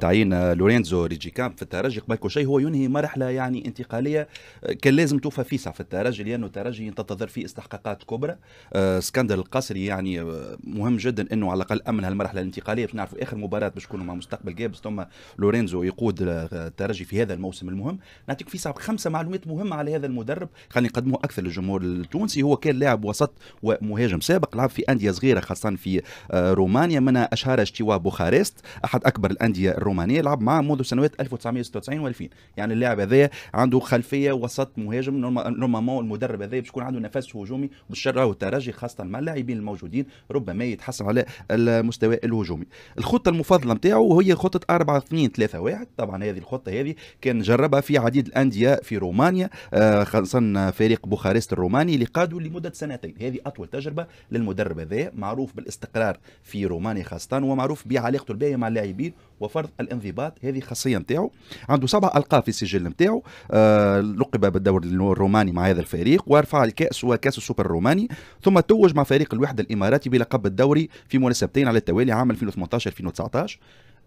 تعيين لورينزو كامب في الترجي قبل كل شيء هو ينهي مرحله يعني انتقاليه آه، كان لازم توفى فيسع في الترجي لانه الترجي تنتظر فيه استحقاقات كبرى اسكندر آه، القصري يعني آه، مهم جدا انه على الاقل امن هالمرحله الانتقاليه باش نعرفوا اخر مباراه باش تكونوا مع مستقبل جابس ثم لورينزو يقود الترجي في هذا الموسم المهم نعطيك فيسع خمسه معلومات مهمه على هذا المدرب خلينا نقدموه اكثر للجمهور التونسي هو كان لاعب وسط ومهاجم سابق لعب في انديه صغيره خاصه في رومانيا منها اشهرها اشتوا بوخارست احد اكبر الانديه الرومانيه لعب مع منذ سنوات 1996 و2000 يعني اللاعب هذايا عنده خلفيه وسط مهاجم نورمالمون المدرب هذايا باش يكون عنده نفس هجومي بالشرع والترجي خاصه مع اللاعبين الموجودين ربما يتحسن على المستوى الهجومي الخطه المفضله نتاعو هي خطه 4 2 3 1 طبعا هذه الخطه هذه كان جربها في عديد الانديه في رومانيا آه، خاصه فريق بوخارست الروماني اللي قادوا لمده سنتين هذه اطول تجربه للمدرب هذا معروف بالاستقرار في رومانيا خاصه ومعروف بعلاقته الباهيه مع اللاعبين وفرض الانضباط هذه خاصيه نتاعو عنده سبع القاب في السجل نتاعو آه، لقب بالدوري الروماني مع هذا الفريق ورفع الكاس وكاس السوبر الروماني ثم توج مع فريق الوحده الاماراتي بلقب الدوري في مناسبتين على التوالي عام 2018 2019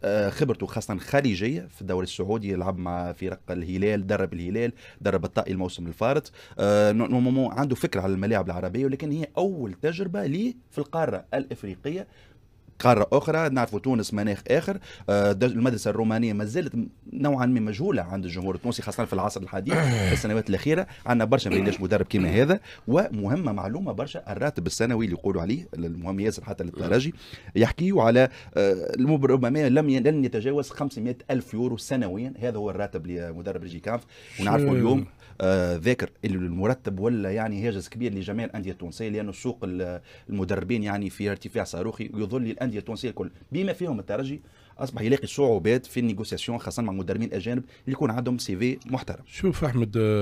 آه، خبرته خاصة خارجية في الدوري السعودي يلعب مع فرق الهلال درب الهلال درب الطائي الموسم الفارط آه، عنده فكرة على الملاعب العربية ولكن هي أول تجربة ليه في القارة الإفريقية قارة أخرى نعرفوا تونس مناخ آخر آه، المدرسة الرومانية ما زالت نوعا ما مجهولة عند الجمهور التونسي خاصة في العصر الحديث في السنوات الأخيرة عندنا برشا ما يلاش مدرب كيما هذا ومهمة معلومة برشا الراتب السنوي اللي يقولوا عليه المهم ياسر حتى للترجي يحكيوا على آه، المبرر ربما لم لن يتجاوز 500 ألف يورو سنويا هذا هو الراتب لمدرب ريجي كامف ونعرفوا اليوم آه، ذاكر المرتب ولا يعني هاجس كبير لجميع الانديه التونسيه لان سوق المدربين يعني في ارتفاع صاروخي يظل الانديه التونسيه الكل بما فيهم الترجي اصبح يلاقي صعوبات في النيغوسياسيون خاصه مع مدربين الاجانب اللي يكون عندهم سي في محترم شوف احمد آه،